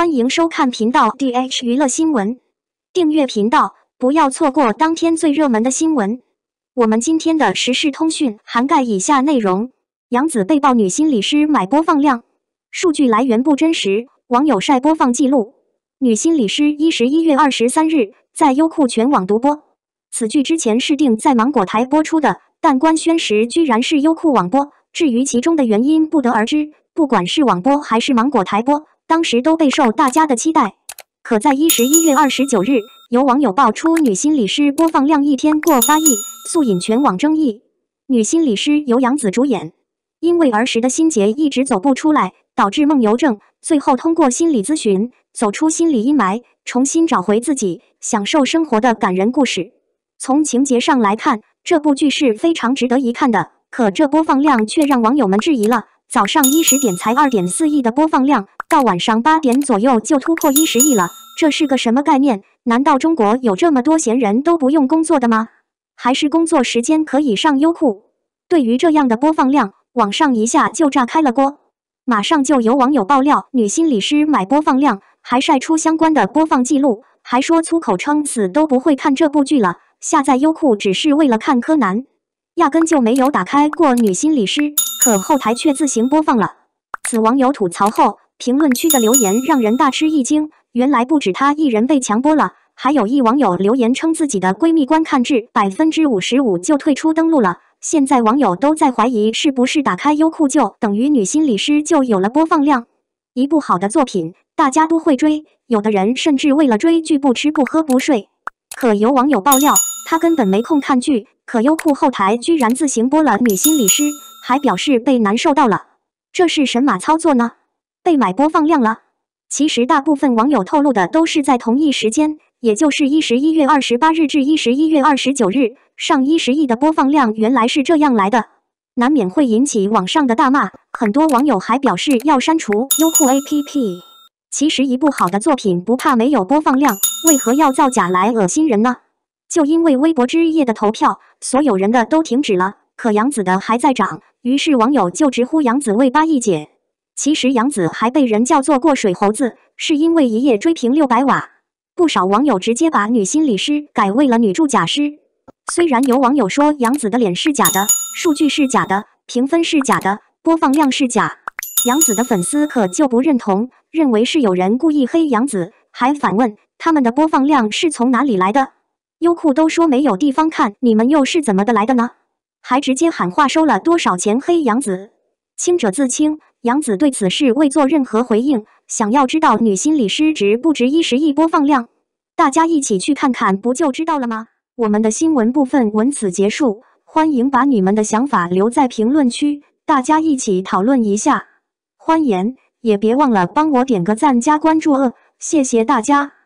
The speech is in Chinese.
欢迎收看频道 dh 娱乐新闻，订阅频道不要错过当天最热门的新闻。我们今天的时事通讯涵盖以下内容：杨紫被曝女心理师买播放量，数据来源不真实，网友晒播放记录。女心理师一十一月二十三日在优酷全网独播，此剧之前是定在芒果台播出的，但官宣时居然是优酷网播。至于其中的原因不得而知。不管是网播还是芒果台播。当时都备受大家的期待，可在一十一月二十九日，有网友爆出女心理师播放量一天过八亿，素引全网争议。女心理师由杨紫主演，因为儿时的心结一直走不出来，导致梦游症，最后通过心理咨询走出心理阴霾，重新找回自己，享受生活的感人故事。从情节上来看，这部剧是非常值得一看的，可这播放量却让网友们质疑了：早上一十点才二点四亿的播放量。到晚上八点左右就突破一十亿了，这是个什么概念？难道中国有这么多闲人都不用工作的吗？还是工作时间可以上优酷？对于这样的播放量，网上一下就炸开了锅。马上就有网友爆料，女心理师买播放量，还晒出相关的播放记录，还说粗口称死都不会看这部剧了，下载优酷只是为了看柯南，压根就没有打开过女心理师，可后台却自行播放了。此网友吐槽后。评论区的留言让人大吃一惊，原来不止她一人被强播了，还有一网友留言称自己的闺蜜观看至百分之五十五就退出登录了。现在网友都在怀疑，是不是打开优酷就等于女心理师就有了播放量？一部好的作品，大家都会追，有的人甚至为了追剧不吃不喝不睡。可有网友爆料，他根本没空看剧，可优酷后台居然自行播了《女心理师》，还表示被难受到了，这是神马操作呢？被买播放量了，其实大部分网友透露的都是在同一时间，也就是一十一月二十八日至一十一月二十九日，上一十亿的播放量原来是这样来的，难免会引起网上的大骂。很多网友还表示要删除优酷 APP。其实一部好的作品不怕没有播放量，为何要造假来恶心人呢？就因为微博之夜的投票，所有人的都停止了，可杨紫的还在涨，于是网友就直呼杨紫为八亿姐。其实杨子还被人叫做过水猴子，是因为一夜追评六百瓦。不少网友直接把女心理师改为了女助假师。虽然有网友说杨子的脸是假的，数据是假的，评分是假的，播放量是假，杨子的粉丝可就不认同，认为是有人故意黑杨子，还反问他们的播放量是从哪里来的？优酷都说没有地方看，你们又是怎么的来的呢？还直接喊话收了多少钱黑杨子？清者自清。杨子对此事未做任何回应，想要知道女心理师值不值一十亿播放量，大家一起去看看不就知道了吗？我们的新闻部分文此结束，欢迎把你们的想法留在评论区，大家一起讨论一下。欢迎，也别忘了帮我点个赞加关注哦，谢谢大家。